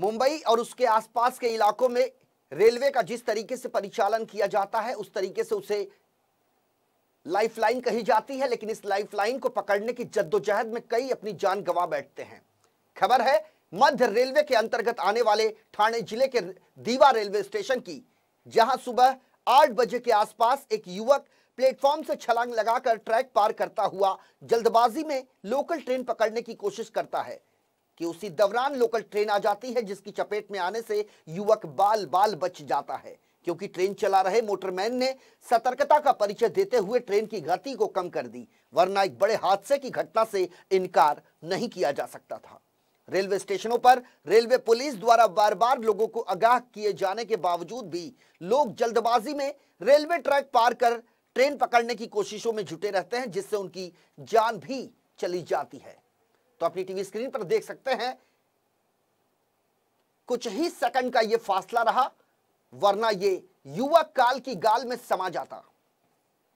मुंबई और उसके आसपास के इलाकों में रेलवे का जिस तरीके से परिचालन किया जाता है उस तरीके से उसे लाइफलाइन कही जाती है लेकिन इस लाइफलाइन को पकड़ने की जद्दोजहद में कई अपनी जान गंवा बैठते हैं खबर है मध्य रेलवे के अंतर्गत आने वाले ठाणे जिले के दीवा रेलवे स्टेशन की जहां सुबह आठ बजे के आसपास एक युवक प्लेटफॉर्म से छलांग लगाकर ट्रैक पार करता हुआ जल्दबाजी में लोकल ट्रेन पकड़ने की कोशिश करता है कि उसी दौरान लोकल ट्रेन आ जाती है जिसकी चपेट में आने से युवक बाल बाल बच जाता है क्योंकि ट्रेन चला रहे मोटरमैन ने सतर्कता का परिचय देते हुए ट्रेन की गति को कम कर दी वरना एक बड़े हादसे की घटना से इनकार नहीं किया जा सकता था रेलवे स्टेशनों पर रेलवे पुलिस द्वारा बार बार लोगों को आगाह किए जाने के बावजूद भी लोग जल्दबाजी में रेलवे ट्रैक पार कर ट्रेन पकड़ने की कोशिशों में जुटे रहते हैं जिससे उनकी जान भी चली जाती है तो अपनी टीवी स्क्रीन पर देख सकते हैं कुछ ही सेकंड का यह फासला रहा वरना ये युवा काल की गाल में समा जाता